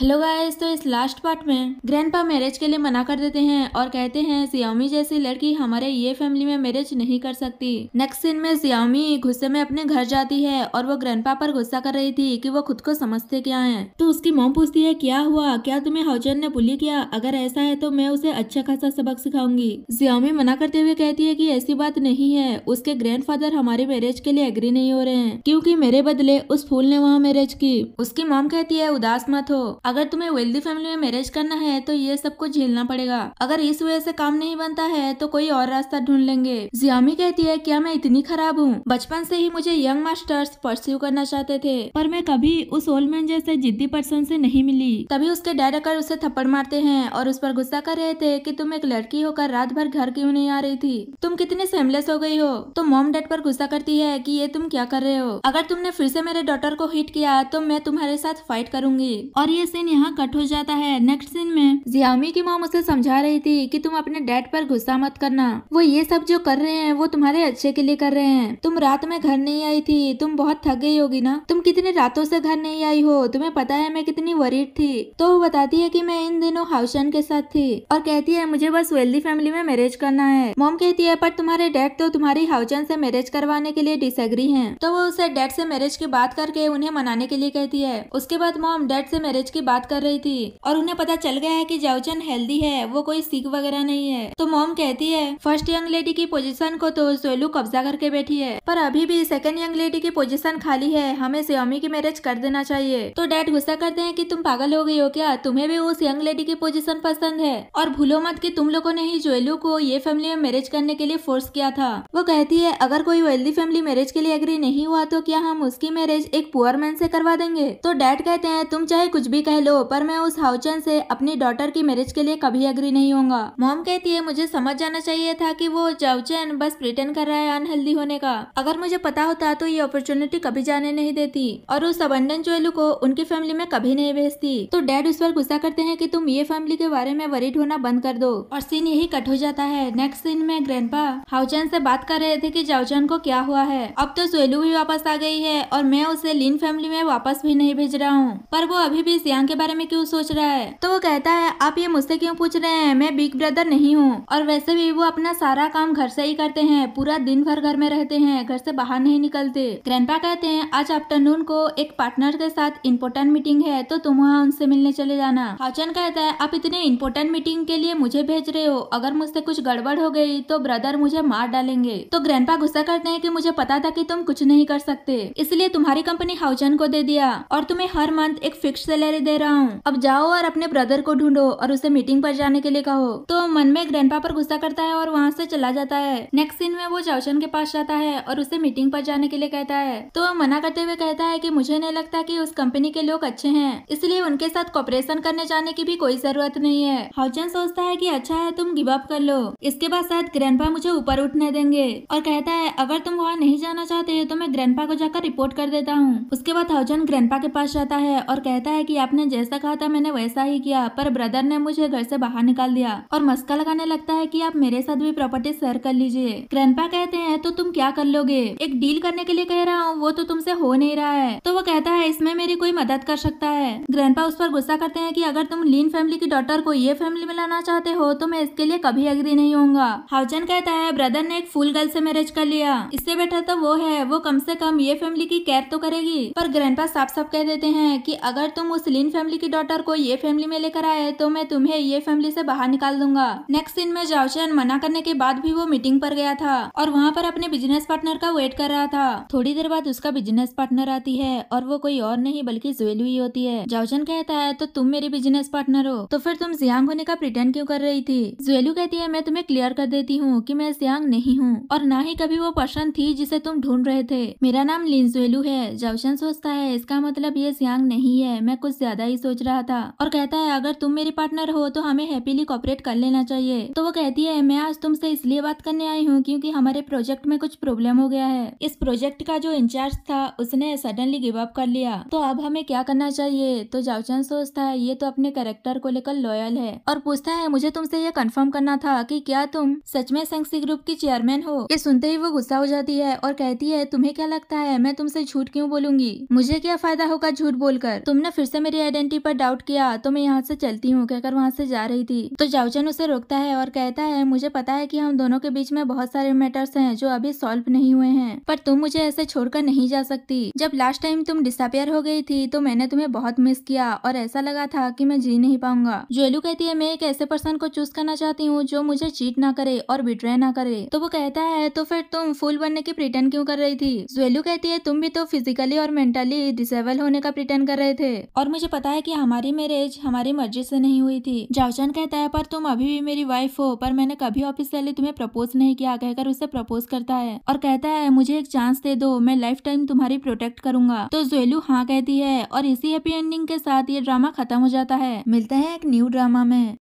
hello guys तो इस last part में ग्रैंडपा मैरिज के लिए मना कर देते हैं और कहते हैं सियामी जैसी लड़की हमारे ये फैमिली में मैरिज नहीं कर सकती नेक्स्ट सीन में सियामी गुस्से में अपने घर जाती है और वो ग्रैंडपा पर गुस्सा कर रही थी कि वो खुद को समझते क्या है तो उसकी मोम पूछती है क्या हुआ क्या तुम्हें हौजन ने बुली किया अगर ऐसा है तो मैं उसे अच्छा खासा सबक सिखाऊंगी सियामी मना करते हुए कहती है की ऐसी बात नहीं है उसके फादर हमारे मैरिज के लिए एग्री नहीं हो रहे हैं क्यूँकी मेरे बदले उस फूल ने वहाँ मैरिज की उसकी मोम कहती है उदास मत हो अगर तुम्हें वेल्दी फैमिली में मैरिज करना है तो ये सब कुछ झेलना पड़ेगा अगर इस वजह से काम नहीं बनता है तो कोई और रास्ता ढूंढ लेंगे जियामी कहती है क्या मैं इतनी खराब हूँ बचपन से ही मुझे यंग मास्टर्स परस्यू करना चाहते थे पर मैं कभी उस ओल्डमैन जैसे जिद्दी पर्सन से नहीं मिली तभी उसके डैड आकर उसे थप्पड़ मारते हैं और उस पर गुस्सा कर रहे थे कि तुम एक लड़की होकर रात भर घर क्यों नहीं आ रही थी तुम कितनी सेमलेस हो गई हो तो मॉम डैड पर गुस्सा करती है कि ये तुम क्या कर रहे हो अगर तुमने फिर से मेरे डॉटर को हिट किया तो मैं तुम्हारे साथ फाइट करूंगी और ये सीन यहाँ कट हो जाता है नेक्स्ट सीन में जियामी की मोम उसे समझा रही थी कि तुम अपने डैड पर गुस्सा मत करना वो ये सब जो कर रहे हैं वो तुम्हारे अच्छे के लिए कर रहे हैं तुम रात में घर नहीं आई थी तुम बहुत थक गई होगी ना तुम कितनी रातों से घर नहीं आई हो तुम्हें पता है मैं कितनी वरीड थी तो वो बताती है की मैं इन दिनों हाउसन के साथ थी और कहती है मुझे बस वेल्दी फैमिली में मैरिज करना है मोम कहती है पर तुम्हारे डैड तो तुम्हारी हाउसन से मैरिज करवाने के लिए डिसग्री है तो वो उसे डैड से मैरिज की बात करके उन्हें मनाने के लिए कहती है उसके बाद मोम डैड से मैरिज की बात कर रही थी और उन्हें पता चल गया है कि जाओचन हेल्दी है वो कोई सिख वगैरह नहीं है तो मोम कहती है फर्स्ट यंग लेडी की पोजीशन को तो सोलू कब्जा करके बैठी है पर अभी भी सेकंड यंग लेडी की पोजीशन खाली है हमें स्वामी की मैरिज कर देना चाहिए तो डैड गुस्सा करते हैं की तुम पागल हो गई हो क्या तुम्हें भी उस यंग लेडी की पोजिशन पसंद है और भूलो मत की तुम लोगों ने ही ज्वेलू को ये फैमिली में मैरिज करने के लिए फोर्स किया था वो कहती है अगर कोई वेल्दी फैमिली मैरिज के लिए एग्री नहीं हुआ तो क्या हम उसकी मैरिज एक पुअर मैन से करवा देंगे तो डैड कहते हैं तुम चाहे कुछ भी कह कह लो पर मैं उस हाउचन से अपनी डॉटर की मैरिज के लिए कभी अग्री नहीं होगा मोम कहती है मुझे समझ जाना चाहिए था कि वो जावचन बस रिटर्न कर रहा है अनहेल्दी होने का अगर मुझे पता होता तो ये अपॉर्चुनिटी कभी जाने नहीं देती और उस अबंडन ज्वेलू को उनकी फैमिली में कभी नहीं भेजती तो डैड उस पर गुस्सा करते हैं की तुम ये फैमिली के बारे में वरीड होना बंद कर दो और सीन यही कट हो जाता है नेक्स्ट सीन में ग्रैंडपा हाउचन से बात कर रहे थे की जावचन को क्या हुआ है अब तो ज्वेलू भी वापस आ गई है और मैं उसे लीन फैमिली में वापस भी नहीं भेज रहा हूँ पर वो अभी भी खान के बारे में क्यों सोच रहा है तो वो कहता है आप ये मुझसे क्यों पूछ रहे हैं मैं बिग ब्रदर नहीं हूँ और वैसे भी वो अपना सारा काम घर से ही करते हैं पूरा दिन भर घर में रहते हैं घर से बाहर नहीं निकलते ग्रैंडपा कहते हैं आज आफ्टरनून को एक पार्टनर के साथ इम्पोर्टेंट मीटिंग है तो तुम वहाँ उनसे मिलने चले जाना हाउचन कहता है आप इतने इम्पोर्टेंट मीटिंग के लिए मुझे भेज रहे हो अगर मुझसे कुछ गड़बड़ हो गयी तो ब्रदर मुझे मार डालेंगे तो ग्रैंडपा गुस्सा करते हैं की मुझे पता था की तुम कुछ नहीं कर सकते इसलिए तुम्हारी कंपनी हाउचन को दे दिया और तुम्हें हर मंथ एक फिक्स सैलरी दे रहा हूँ अब जाओ और अपने ब्रदर को ढूंढो और उसे मीटिंग पर जाने के लिए कहो तो मन में ग्रैंड पर गुस्सा करता है और वहाँ से चला जाता है नेक्स्ट सीन में वो जाओशन के पास जाता है और उसे मीटिंग पर जाने के लिए कहता है तो मना करते हुए कहता है की मुझे नहीं लगता की उस कंपनी के लोग अच्छे है इसलिए उनके साथ कॉपरेशन करने जाने की भी कोई जरूरत नहीं है हाउचन सोचता है की अच्छा है तुम गिव अप कर लो इसके बाद शायद ग्रैंडपा मुझे ऊपर उठने देंगे और कहता है अगर तुम वहाँ नहीं जाना चाहते तो मैं ग्रैंडपा को जाकर रिपोर्ट कर देता हूँ उसके बाद हाउचन ग्रैंडपा के पास जाता है और कहता है की आपने ने जैसा कहा था मैंने वैसा ही किया पर ब्रदर ने मुझे घर से बाहर निकाल दिया और मस्का लगाने लगता है कि आप मेरे साथ भी प्रॉपर्टी शेयर कर लीजिए ग्रैंडपा कहते हैं तो तुम क्या कर लोगे एक डील करने के लिए कह रहा हूँ वो तो तुमसे हो नहीं रहा है तो वो कहता है इसमें मेरी कोई मदद कर सकता है ग्रैंडपा उस पर गुस्सा करते हैं की अगर तुम लीन फैमिली की डॉटर को ये फैमिली में लाना चाहते हो तो मैं इसके लिए कभी अग्री नहीं हूँ हाउचन कहता है ब्रदर ने एक फुल गर्ल से मैरिज कर लिया इससे बेटर तो वो है वो कम से कम ये फैमिली की केयर तो करेगी पर ग्रैंडपा साफ साफ कह देते हैं कि अगर तुम उस लीन इन फैमिली की डॉटर को ये फैमिली में लेकर आए तो मैं तुम्हें ये फैमिली से बाहर निकाल दूंगा नेक्स्ट दिन में जाओचैन मना करने के बाद भी वो मीटिंग पर गया था और वहाँ पर अपने बिजनेस पार्टनर का वेट कर रहा था थोड़ी देर बाद उसका बिजनेस पार्टनर आती है और वो कोई और नहीं बल्कि ज्वेल हुई होती है जाओचन कहता है तो तुम मेरी बिजनेस पार्टनर हो तो फिर तुम जियांग होने का प्रिटेंड क्यों कर रही थी ज्वेलू कहती है मैं तुम्हें क्लियर कर देती हूँ कि मैं जियांग नहीं हूँ और ना ही कभी वो पर्सन थी जिसे तुम ढूंढ रहे थे मेरा नाम लिन जुएलू है जाओचन सोचता है इसका मतलब ये जियांग नहीं है मैं कुछ ज्यादा ज्यादा ही सोच रहा था और कहता है अगर तुम मेरी पार्टनर हो तो हमें हैप्पीली कॉपरेट कर लेना चाहिए तो वो कहती है मैं आज तुमसे इसलिए बात करने आई हूँ क्योंकि हमारे प्रोजेक्ट में कुछ प्रॉब्लम हो गया है इस प्रोजेक्ट का जो इंचार्ज था उसने सडनली गिव अप कर लिया तो अब हमें क्या करना चाहिए तो जावचन सोचता है ये तो अपने कैरेक्टर को लेकर लॉयल है और पूछता है मुझे तुमसे ये कन्फर्म करना था की क्या तुम सच में सेंसी ग्रुप की चेयरमैन हो ये सुनते ही वो गुस्सा हो जाती है और कहती है तुम्हें क्या लगता है मैं तुमसे झूठ क्यों बोलूंगी मुझे क्या फायदा होगा झूठ बोलकर तुमने फिर से मेरी आइडेंटिटी पर डाउट किया तो मैं यहाँ से चलती हूँ कहकर वहाँ से जा रही थी तो जाओचन उसे रोकता है और कहता है मुझे पता है कि हम दोनों के बीच में बहुत सारे मैटर्स हैं जो अभी सॉल्व नहीं हुए हैं पर तुम मुझे ऐसे छोड़कर नहीं जा सकती जब लास्ट टाइम तुम डिसअपेयर हो गई थी तो मैंने तुम्हें बहुत मिस किया और ऐसा लगा था की मैं जी नहीं पाऊंगा जोलू कहती है मैं एक ऐसे पर्सन को चूज करना चाहती हूँ जो मुझे चीट ना करे और बिट्रे ना करे तो वो कहता है तो फिर तुम फूल बनने की प्रिटर्न क्यूँ कर रही थी जोलू कहती है तुम भी तो फिजिकली और मेंटली डिसेबल होने का प्रिटर्न कर रहे थे और मुझे पता है कि हमारी मैरिज हमारी मर्जी से नहीं हुई थी जावचन कहता है पर तुम अभी भी मेरी वाइफ हो पर मैंने कभी ऑफिस वाले तुम्हें प्रपोज नहीं किया कहकर उसे प्रपोज करता है और कहता है मुझे एक चांस दे दो मैं लाइफ टाइम तुम्हारी प्रोटेक्ट करूंगा तो जोलू हाँ कहती है और इसी हैप्पी एंडिंग के साथ ये ड्रामा खत्म हो जाता है मिलता है एक न्यू ड्रामा में